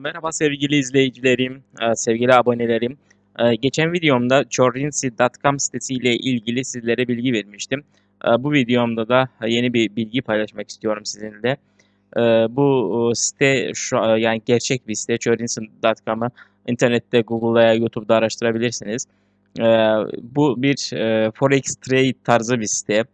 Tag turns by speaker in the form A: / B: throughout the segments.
A: Merhaba sevgili izleyicilerim, sevgili abonelerim. Geçen videomda chorinsi.com sitesiyle ilgili sizlere bilgi vermiştim. Bu videomda da yeni bir bilgi paylaşmak istiyorum sizinle. Bu ıı, site şu, ıı, yani gerçek bir site. chorinsi.com'ı internette, Google'da, YouTube'da araştırabilirsiniz. Bu bir ıı, forex trade tarzı bir site.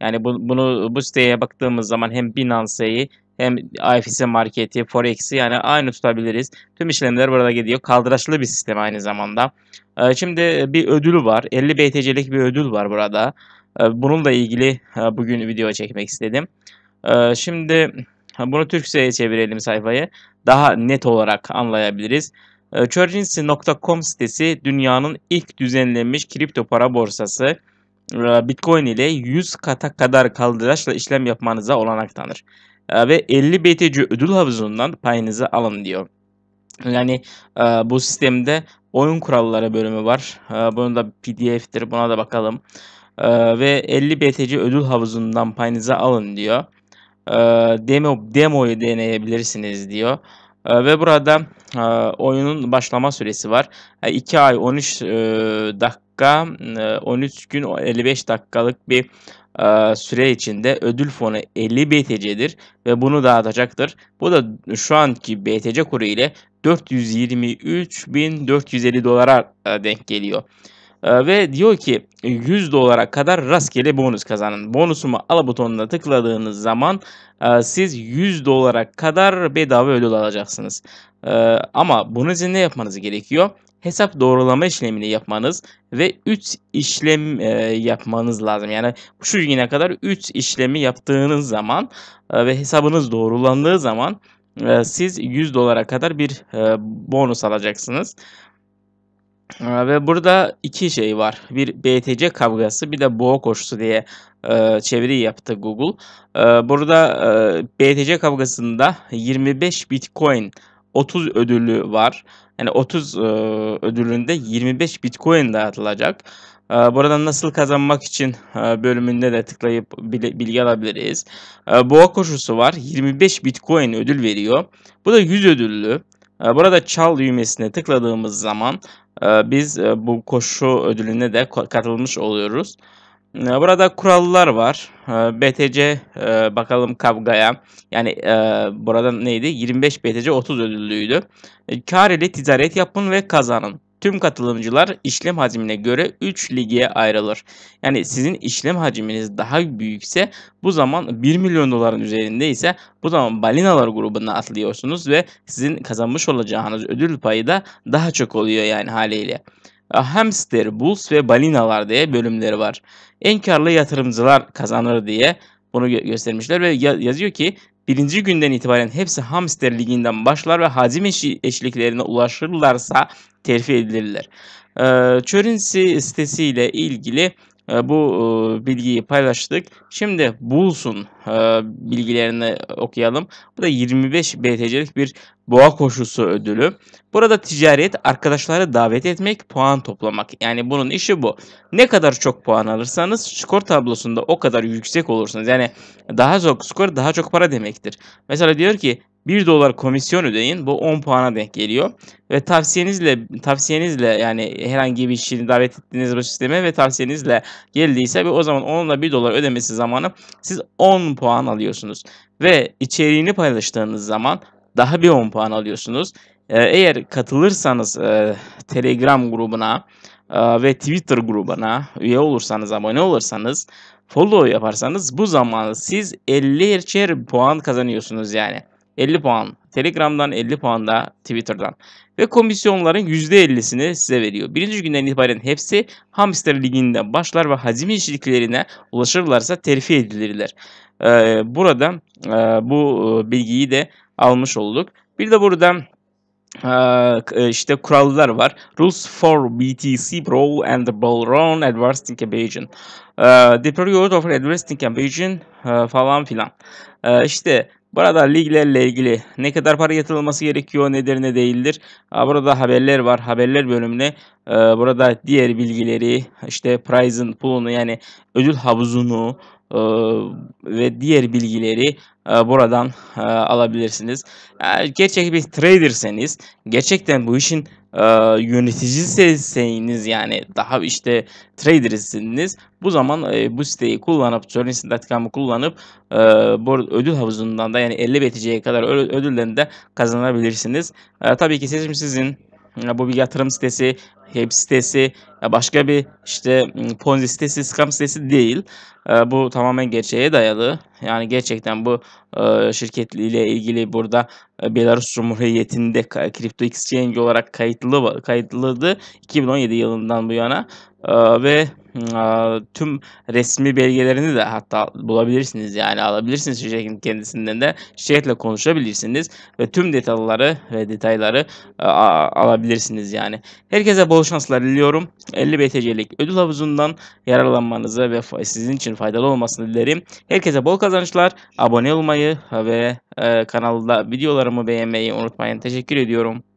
A: Yani bunu bu siteye baktığımız zaman hem Binance'yi hem IFS marketi, Forex'i yani aynı tutabiliriz. Tüm işlemler burada gidiyor. Kaldıraçlı bir sistem aynı zamanda. Ee, şimdi e, bir ödül var. 50 BTC'lik bir ödül var burada. Ee, bununla ilgili e, bugün video çekmek istedim. Ee, şimdi bunu Türkçe'ye çevirelim sayfayı. Daha net olarak anlayabiliriz. Currency.com sitesi dünyanın ilk düzenlenmiş kripto para borsası. Ee, Bitcoin ile 100 kata kadar kaldıraçla işlem yapmanıza olanak tanır. Ee, ve 50 BTC ödül havuzundan payınızı alın diyor. Yani e, bu sistemde oyun kuralları bölümü var. E, Bunu da PDF'tir buna da bakalım. E, ve 50 BTC ödül havuzundan payınızı alın diyor. Demo, demoyu deneyebilirsiniz diyor. Ee, ve burada e, oyunun başlama süresi var. 2 e, ay 13 e, dakika 13 gün 55 dakikalık bir süre içinde ödül fonu 50 BTC'dir ve bunu dağıtacaktır. Bu da şu anki BTC kuru ile 423.450 dolara denk geliyor. Ee, ve diyor ki 100 dolara kadar rastgele bonus kazanın. Bonusumu al butonuna tıkladığınız zaman e, siz 100 dolara kadar bedava ödül alacaksınız. Ee, ama bunun için ne yapmanız gerekiyor? Hesap doğrulama işlemini yapmanız ve 3 işlem e, yapmanız lazım. Yani şu güne kadar 3 işlemi yaptığınız zaman e, ve hesabınız doğrulandığı zaman siz 100 dolara kadar bir bonus alacaksınız. Ee, ve burada iki şey var. Bir BTC kavgası bir de boğa koşusu diye e, çeviri yaptı Google. E, burada e, BTC kavgasında 25 Bitcoin 30 ödülü var. Yani 30 e, ödülünde 25 Bitcoin dağıtılacak. E, ee, buradan nasıl kazanmak için e, bölümünde de tıklayıp bilgi alabiliriz. E, boğa koşusu var. 25 Bitcoin ödül veriyor. Bu da 100 ödüllü. Ee, burada çal düğmesine tıkladığımız zaman e, biz e, bu koşu ödülüne de katılmış oluyoruz. Ee, burada kurallar var. Ee, BTC e, bakalım kavgaya. Yani burada neydi? 25 BTC 30 ödüllüydü. Kar ile ticaret yapın ve kazanın. Tüm katılımcılar işlem hacmine göre 3 ligeye ayrılır. Yani sizin işlem hacminiz daha büyükse bu zaman 1 milyon doların üzerinde ise bu zaman balinalar grubuna atlıyorsunuz ve sizin kazanmış olacağınız ödül payı da daha çok oluyor yani haliyle. Hamster, Bulls ve Balinalar diye bölümleri var. En karlı yatırımcılar kazanır diye bunu gö göstermişler ve yazıyor ki birinci günden itibaren hepsi Hamster Ligi'nden başlar ve hacim eşliklerine ulaşırlarsa terfi edilirler. E, Currency sitesiyle ilgili e, bu e, bilgiyi paylaştık. Şimdi Bulsun e, bilgilerini okuyalım. Bu da 25 BTC'lik bir boğa koşusu ödülü. Burada ticaret arkadaşları davet etmek, puan toplamak. Yani bunun işi bu. Ne kadar çok puan alırsanız skor tablosunda o kadar yüksek olursunuz. Yani daha çok skor daha çok para demektir. Mesela diyor ki 1 dolar komisyon ödeyin. Bu 10 puana denk geliyor. Ve tavsiyenizle tavsiyenizle yani herhangi bir kişinin davet ettiğiniz bu sisteme ve tavsiyenizle geldiyse ve o zaman onunla 1 dolar ödemesi zamanı siz 10 puan alıyorsunuz. Ve içeriğini paylaştığınız zaman daha bir 10 puan alıyorsunuz. Ee, eğer katılırsanız e, Telegram grubuna e, ve Twitter grubuna üye olursanız, abone olursanız, follow yaparsanız bu zaman siz 50'er puan kazanıyorsunuz yani. 50 puan Telegram'dan 50 puan da Twitter'dan. Ve komisyonların %50'sini size veriyor. Birinci günden itibaren hepsi Hamster Ligi'nde başlar ve hazim işliklerine ulaşırlarsa terfi edilirler. Ee, burada e, bu e, bilgiyi de almış olduk. Bir de burada e, e, işte kurallar var. Rules for BTC Pro and the Ballroom Advancing Campaign. The period of Advertising campaign falan filan. İşte Burada liglerle ilgili ne kadar para yatırılması gerekiyor nedir ne değildir. Burada haberler var. Haberler bölümüne ee, burada diğer bilgileri işte prize'ın pulunu yani ödül havuzunu e, ve diğer bilgileri e, buradan e, alabilirsiniz. gerçek bir traderseniz gerçekten bu işin e, ee, yöneticiyseniz yani daha işte trader isiniz bu zaman e, bu siteyi kullanıp Turnitin.com'u kullanıp e, bu ödül havuzundan da yani 50 BTC'ye kadar ödüllerini de kazanabilirsiniz. E, tabii ki seçim sizin bu bir yatırım sitesi web sitesi, başka bir işte ponzi sitesi, scam sitesi değil. Bu tamamen gerçeğe dayalı. Yani gerçekten bu şirketliyle ilgili burada Belarus Cumhuriyeti'nde kripto exchange olarak kayıtlı kayıtlıdı 2017 yılından bu yana ve tüm resmi belgelerini de hatta bulabilirsiniz yani alabilirsiniz şirketin kendisinden de şirketle konuşabilirsiniz ve tüm detayları ve detayları alabilirsiniz yani. Herkese bol bol şanslar diliyorum. 50 BTC'lik ödül havuzundan yararlanmanızı ve sizin için faydalı olmasını dilerim. Herkese bol kazançlar. Abone olmayı ve e, kanalda videolarımı beğenmeyi unutmayın. Teşekkür ediyorum.